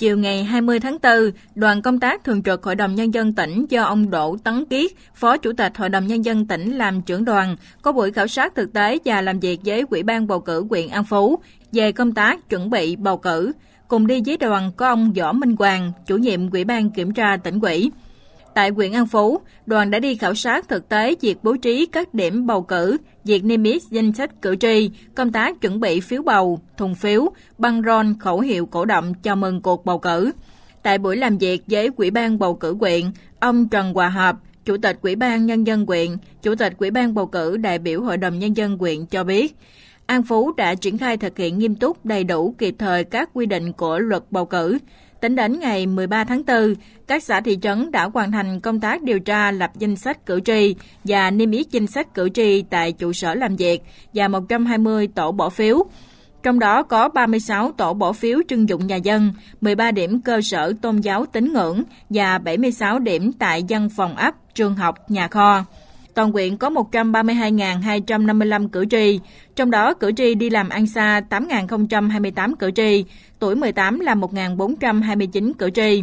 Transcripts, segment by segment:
Chiều ngày 20 tháng 4, đoàn công tác thường trực Hội đồng Nhân dân tỉnh do ông Đỗ Tấn Kiết, Phó Chủ tịch Hội đồng Nhân dân tỉnh làm trưởng đoàn, có buổi khảo sát thực tế và làm việc với Ủy ban bầu cử huyện An Phú về công tác chuẩn bị bầu cử. Cùng đi với đoàn có ông Võ Minh Hoàng, chủ nhiệm Ủy ban kiểm tra tỉnh ủy. Tại huyện An Phú, đoàn đã đi khảo sát thực tế việc bố trí các điểm bầu cử, việc niêm yết danh sách cử tri, công tác chuẩn bị phiếu bầu, thùng phiếu, băng rôn khẩu hiệu cổ động chào mừng cuộc bầu cử. Tại buổi làm việc với Quỹ ban bầu cử huyện, ông Trần Hòa Hợp, Chủ tịch Quỹ ban Nhân dân huyện, Chủ tịch Quỹ ban bầu cử đại biểu Hội đồng Nhân dân huyện cho biết, An Phú đã triển khai thực hiện nghiêm túc đầy đủ kịp thời các quy định của luật bầu cử, Tính đến ngày 13 tháng 4, các xã thị trấn đã hoàn thành công tác điều tra lập danh sách cử tri và niêm yết danh sách cử tri tại trụ sở làm việc và 120 tổ bỏ phiếu. Trong đó có 36 tổ bỏ phiếu trưng dụng nhà dân, 13 điểm cơ sở tôn giáo tín ngưỡng và 76 điểm tại dân phòng ấp, trường học, nhà kho toàn quyện có 132.255 cử tri, trong đó cử tri đi làm ăn xa 8.028 cử tri, tuổi 18 là 1.429 cử tri.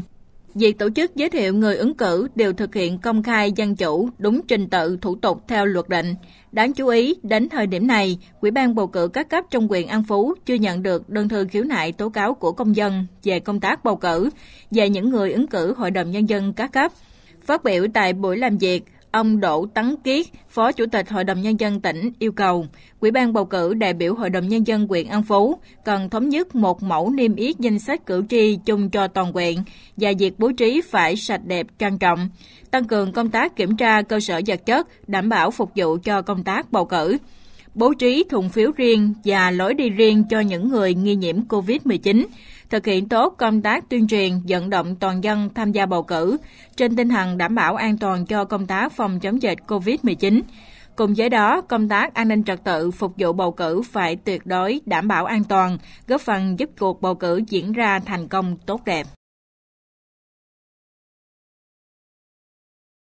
Việc tổ chức giới thiệu người ứng cử đều thực hiện công khai dân chủ, đúng trình tự, thủ tục theo luật định. Đáng chú ý, đến thời điểm này, Ủy ban bầu cử các cấp trong quyền An Phú chưa nhận được đơn thư khiếu nại tố cáo của công dân về công tác bầu cử, về những người ứng cử Hội đồng Nhân dân các cấp. Phát biểu tại buổi làm việc, Ông Đỗ Tấn Kiết, Phó Chủ tịch Hội đồng Nhân dân tỉnh yêu cầu Quỹ ban bầu cử đại biểu Hội đồng Nhân dân huyện An Phú cần thống nhất một mẫu niêm yết danh sách cử tri chung cho toàn huyện và việc bố trí phải sạch đẹp trang trọng, tăng cường công tác kiểm tra cơ sở vật chất, đảm bảo phục vụ cho công tác bầu cử bố trí thùng phiếu riêng và lối đi riêng cho những người nghi nhiễm COVID-19, thực hiện tốt công tác tuyên truyền, vận động toàn dân tham gia bầu cử trên tinh thần đảm bảo an toàn cho công tác phòng chống dịch COVID-19. Cùng với đó, công tác an ninh trật tự phục vụ bầu cử phải tuyệt đối đảm bảo an toàn, góp phần giúp cuộc bầu cử diễn ra thành công tốt đẹp.